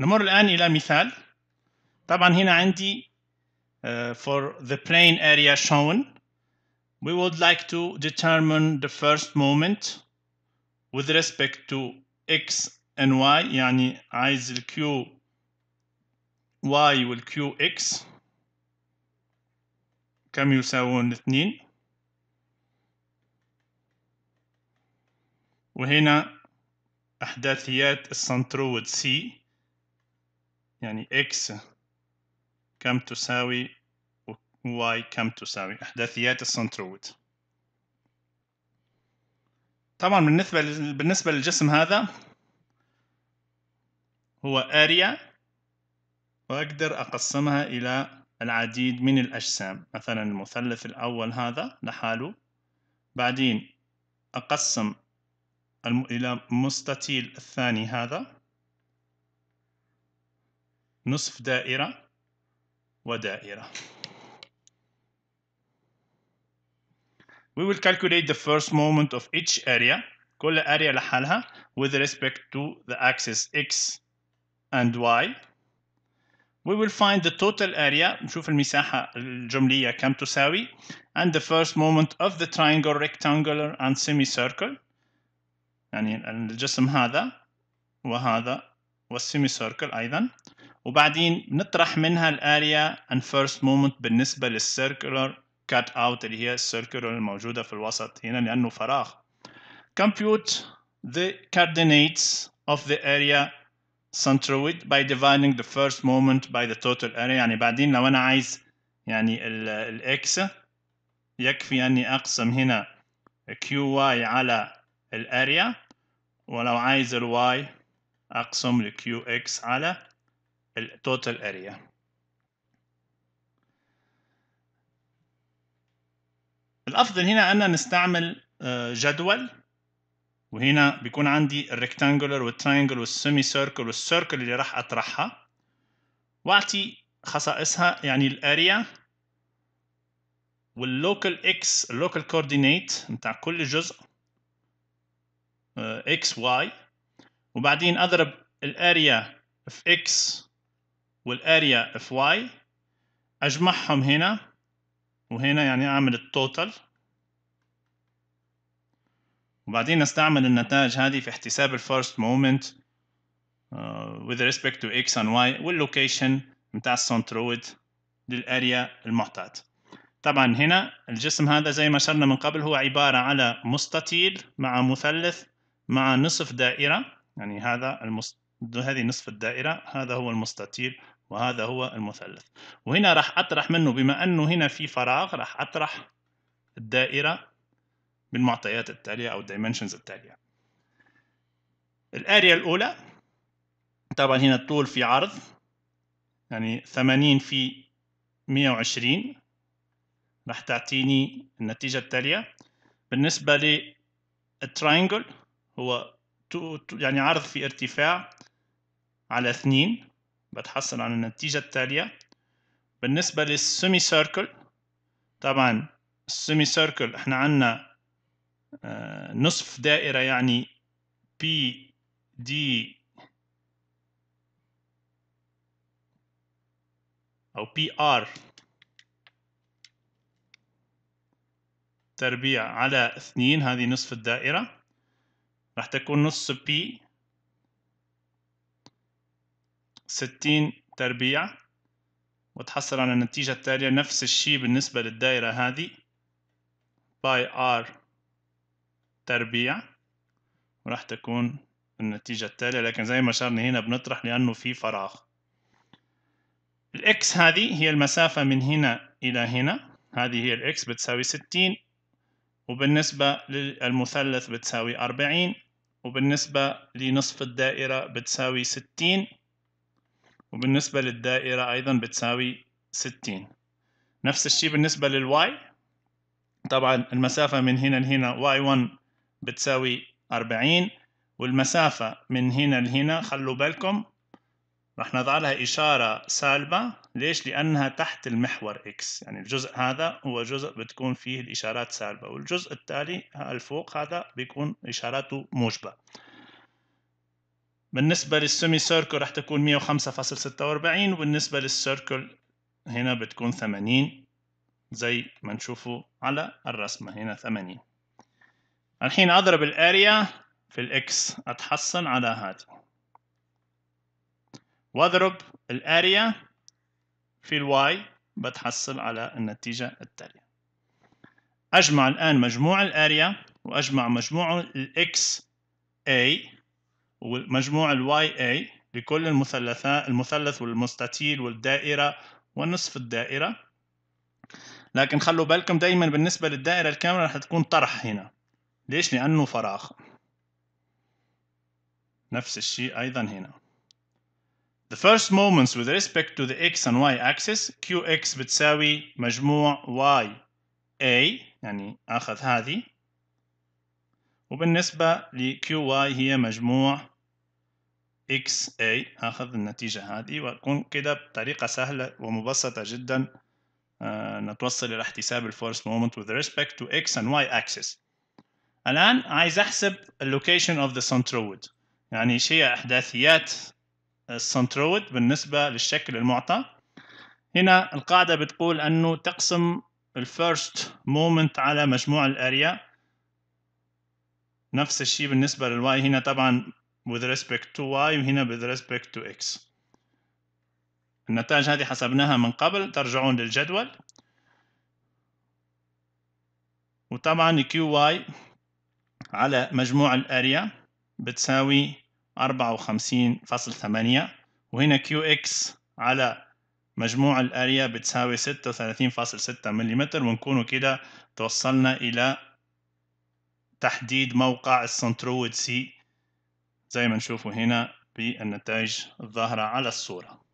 نمر الآن إلى مثال طبعا هنا عندي uh, for the plane area shown we would like to determine the first moment with respect to x and y يعني عايز الـ q y والـ q x كم يساوون الاثنين وهنا أحداثيات السنترويد C يعني إكس كم تساوي واي كم تساوي أحداثيات السنترويد طبعا بالنسبة بالنسبة للجسم هذا هو أريا وأقدر أقسمها إلى العديد من الأجسام مثلا المثلث الأول هذا لحاله بعدين أقسم إلى مستطيل الثاني هذا نصف دائرة ودائرة We will calculate the first moment of each area كل area لحالها with respect to the axis x and y We will find the total area نشوف المساحة الجملية كم تساوي and the first moment of the triangle rectangular and semicircle يعني الجسم هذا وهذا والسيمي سيركل ايضا وبعدين نطرح منها الاريا and first moment بالنسبه للسيركلر كات اوت اللي هي السيركلر الموجوده في الوسط هنا لانه فراغ compute the coordinates of the area centroid by dividing the first moment by the total area يعني بعدين لو انا عايز يعني الاكس يكفي اني اقسم هنا qy على الاريا ولو عايز الواي أقسم ال QX على ال total area الأفضل هنا أن نستعمل آه، جدول وهنا بيكون عندي Rectangular الريكتانجولر Semi Circle والـ Circle اللي راح أطرحها وأعطي خصائصها يعني Area Local X الـ Local Coordinate متاع كل جزء آه، X, Y وبعدين أضرب الاريا في x والاريا في y أجمعهم هنا وهنا يعني أعمل التوتال وبعدين استعمل النتائج هذه في احتساب الفيرست مومنت آه، with respect to x and y واللوكيشن متاع السنترويد للاريا المعتاد طبعا هنا الجسم هذا زي ما شرنا من قبل هو عبارة على مستطيل مع مثلث مع نصف دائرة يعني هذا المست... هذه نصف الدائرة هذا هو المستطيل وهذا هو المثلث وهنا راح أطرح منه بما أنه هنا في فراغ راح أطرح الدائرة بالمعطيات التالية أو dimensions التالية الاريا الأولى طبعا هنا الطول في عرض يعني 80 في 120 راح تعطيني النتيجة التالية بالنسبة للتراينجل هو يعني عرض في ارتفاع على اثنين بتحصل على النتيجة التالية بالنسبة للسيمي سيركل طبعا السيمي سيركل احنا عنا آه، نصف دائرة يعني بي دي أو بي آر تربيع على اثنين هذه نصف الدائرة راح تكون نص بي ستين تربيع وتحصل على النتيجة التالية نفس الشيء بالنسبة للدائرة هذه باي ار تربيع وراح تكون النتيجة التالية لكن زي ما شرنا هنا بنطرح لأنه في فراغ الإكس هذه هي المسافة من هنا إلى هنا هذه هي الإكس بتساوي ستين وبالنسبة للمثلث بتساوي أربعين وبالنسبة لنصف الدائرة بتساوي 60 وبالنسبة للدائرة أيضا بتساوي 60 نفس الشيء بالنسبة للواي طبعا المسافة من هنا لهنا y1 بتساوي 40 والمسافة من هنا لهنا خلوا بالكم رح نضع لها إشارة سالبة ليش؟ لأنها تحت المحور X يعني الجزء هذا هو جزء بتكون فيه الإشارات سالبة والجزء التالي الفوق هذا بيكون إشاراته موجبة بالنسبة للسيمي سيركل رح تكون 105.46 وبالنسبة للسيركل هنا بتكون 80 زي ما نشوفه على الرسمة هنا 80 الحين أضرب الأريا في الإكس أتحصل على هذه واضرب الاريا في الواي بتحصل على النتيجة التالية أجمع الآن مجموع الاريا وأجمع مجموع الإكس اي ومجموع الواي اي لكل المثلثات المثلث والمستطيل والدائرة ونصف الدائرة لكن خلوا بالكم دايما بالنسبة للدائرة الكاملة رح تكون طرح هنا ليش؟ لأنه فراغ نفس الشيء أيضا هنا The first moments with respect to the x and y axis qx بتساوي مجموع y a يعني أخذ هذه وبالنسبة ل qy هي مجموع x a أخذ النتيجة هذه وأكون كده بطريقة سهلة ومبسطة جدا آه، نتوصل إلى احتساب first moment with respect to x and y axis الآن عايز أحسب location of the centroid يعني شيء أحداثيات السنترويد بالنسبة للشكل المعطى هنا القاعدة بتقول أنه تقسم الفيرست مومنت على مجموع الأريا نفس الشيء بالنسبة للواي هنا طبعا with respect to y وهنا with respect to x النتائج هذه حسبناها من قبل ترجعون للجدول وطبعا QY على مجموع الأريا بتساوي 54.8 وهنا كيو اكس على مجموع الاريا بتساوي 36.6 ملم ونكون كده توصلنا الى تحديد موقع السنترويد سي زي ما نشوفه هنا بالنتائج الظاهرة على الصورة